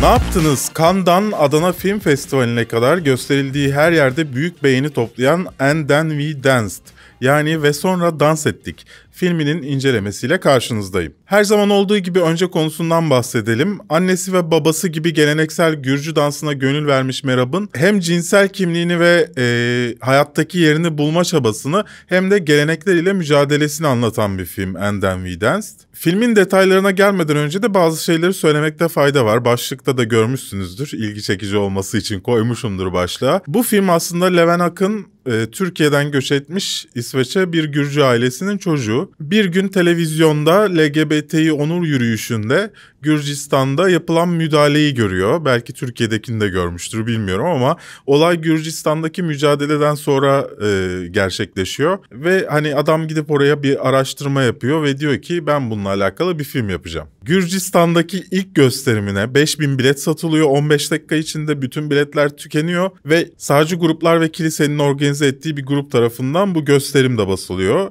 Ne yaptınız? Kandan Adana Film Festivali'ne kadar gösterildiği her yerde büyük beğeni toplayan And Then We Danced yani ve sonra dans ettik filminin incelemesiyle karşınızdayım. Her zaman olduğu gibi önce konusundan bahsedelim. Annesi ve babası gibi geleneksel Gürcü dansına gönül vermiş Merab'ın hem cinsel kimliğini ve e, hayattaki yerini bulma çabasını hem de gelenekler ile mücadelesini anlatan bir film And Then We Danced. Filmin detaylarına gelmeden önce de bazı şeyleri söylemekte fayda var. Başlıkta da görmüşsünüzdür. İlgi çekici olması için koymuşumdur başlığa. Bu film aslında Leven Akın e, Türkiye'den göç etmiş İsveç'e bir Gürcü ailesinin çocuğu bir gün televizyonda LGBT'yi onur yürüyüşünde Gürcistan'da yapılan müdahaleyi görüyor. Belki Türkiye'dekini de görmüştür bilmiyorum ama olay Gürcistan'daki mücadeleden sonra e, gerçekleşiyor. Ve hani adam gidip oraya bir araştırma yapıyor ve diyor ki ben bununla alakalı bir film yapacağım. Gürcistan'daki ilk gösterimine 5000 bilet satılıyor. 15 dakika içinde bütün biletler tükeniyor ve sadece gruplar ve kilisenin organize ettiği bir grup tarafından bu gösterim de basılıyor.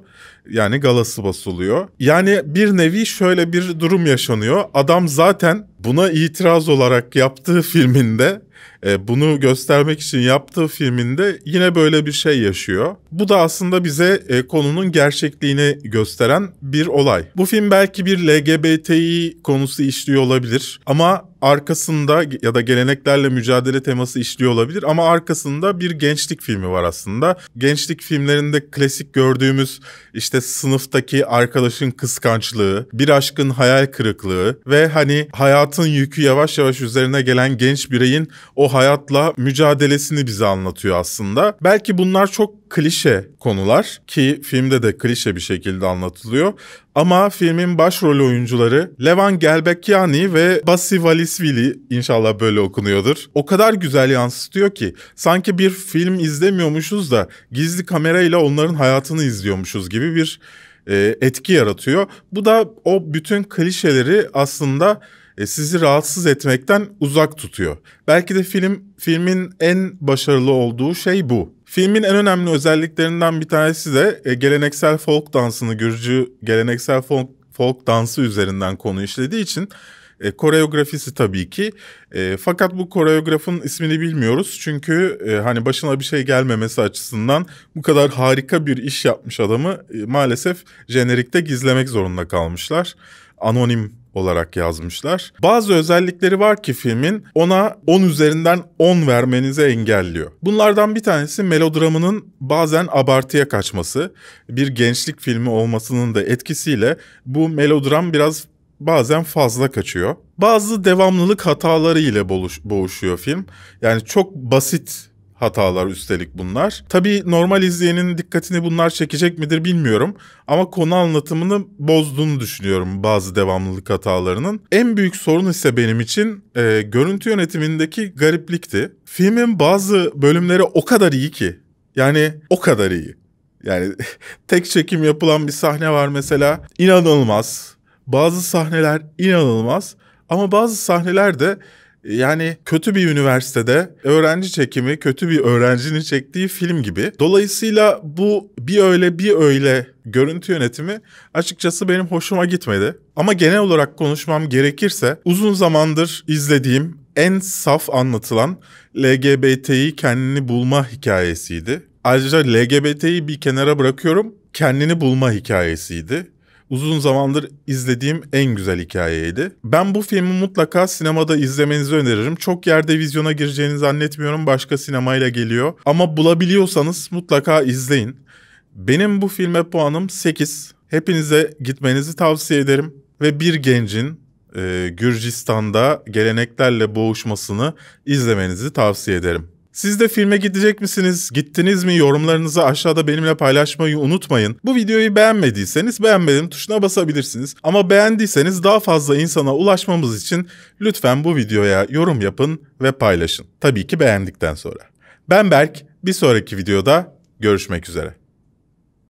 Yani galası basılıyor. Yani bir nevi şöyle bir durum yaşanıyor. Adam zaten buna itiraz olarak yaptığı filminde e, bunu göstermek için yaptığı filminde yine böyle bir şey yaşıyor. Bu da aslında bize e, konunun gerçekliğini gösteren bir olay. Bu film belki bir LGBTİ konusu işliyor olabilir ama arkasında ya da geleneklerle mücadele teması işliyor olabilir ama arkasında bir gençlik filmi var aslında. Gençlik filmlerinde klasik gördüğümüz işte sınıftaki arkadaşın kıskançlığı, bir aşkın hayal kırıklığı ve hani hayat hayatın yükü yavaş yavaş üzerine gelen genç bireyin o hayatla mücadelesini bize anlatıyor aslında. Belki bunlar çok klişe konular ki filmde de klişe bir şekilde anlatılıyor. Ama filmin başrol oyuncuları Levan Gelbekiani ve Basi Valisvili inşallah böyle okunuyordur. O kadar güzel yansıtıyor ki sanki bir film izlemiyormuşuz da gizli kamerayla onların hayatını izliyormuşuz gibi bir e, etki yaratıyor. Bu da o bütün klişeleri aslında e, sizi rahatsız etmekten uzak tutuyor. Belki de film filmin en başarılı olduğu şey bu. Filmin en önemli özelliklerinden bir tanesi de e, geleneksel folk dansını Gürcü geleneksel folk, folk dansı üzerinden konu işlediği için e, koreografisi tabii ki. E, fakat bu koreografın ismini bilmiyoruz. Çünkü e, hani başına bir şey gelmemesi açısından bu kadar harika bir iş yapmış adamı e, maalesef jenerikte gizlemek zorunda kalmışlar. Anonim olarak yazmışlar. Bazı özellikleri var ki filmin ona 10 üzerinden 10 vermenizi engelliyor. Bunlardan bir tanesi melodramının bazen abartıya kaçması. Bir gençlik filmi olmasının da etkisiyle bu melodram biraz bazen fazla kaçıyor. Bazı devamlılık hataları ile boğuşuyor film. Yani çok basit hatalar üstelik bunlar. Tabii normal izleyenin dikkatini bunlar çekecek midir bilmiyorum ama konu anlatımını bozduğunu düşünüyorum bazı devamlılık hatalarının. En büyük sorun ise benim için e, görüntü yönetimindeki gariplikti. Filmin bazı bölümleri o kadar iyi ki yani o kadar iyi. Yani tek çekim yapılan bir sahne var mesela inanılmaz. Bazı sahneler inanılmaz ama bazı sahneler de yani kötü bir üniversitede öğrenci çekimi kötü bir öğrencinin çektiği film gibi. Dolayısıyla bu bir öyle bir öyle görüntü yönetimi açıkçası benim hoşuma gitmedi. Ama genel olarak konuşmam gerekirse uzun zamandır izlediğim en saf anlatılan LGBT'yi kendini bulma hikayesiydi. Ayrıca LGBT'yi bir kenara bırakıyorum kendini bulma hikayesiydi uzun zamandır izlediğim en güzel hikayeydi. Ben bu filmi mutlaka sinemada izlemenizi öneririm. Çok yerde vizyona gireceğini zannetmiyorum. Başka sinemayla geliyor. Ama bulabiliyorsanız mutlaka izleyin. Benim bu filme puanım 8. Hepinize gitmenizi tavsiye ederim. Ve bir gencin e, Gürcistan'da geleneklerle boğuşmasını izlemenizi tavsiye ederim. Siz de filme gidecek misiniz? Gittiniz mi? Yorumlarınızı aşağıda benimle paylaşmayı unutmayın. Bu videoyu beğenmediyseniz beğenmedim tuşuna basabilirsiniz. Ama beğendiyseniz daha fazla insana ulaşmamız için lütfen bu videoya yorum yapın ve paylaşın. Tabii ki beğendikten sonra. Ben Berk, bir sonraki videoda görüşmek üzere.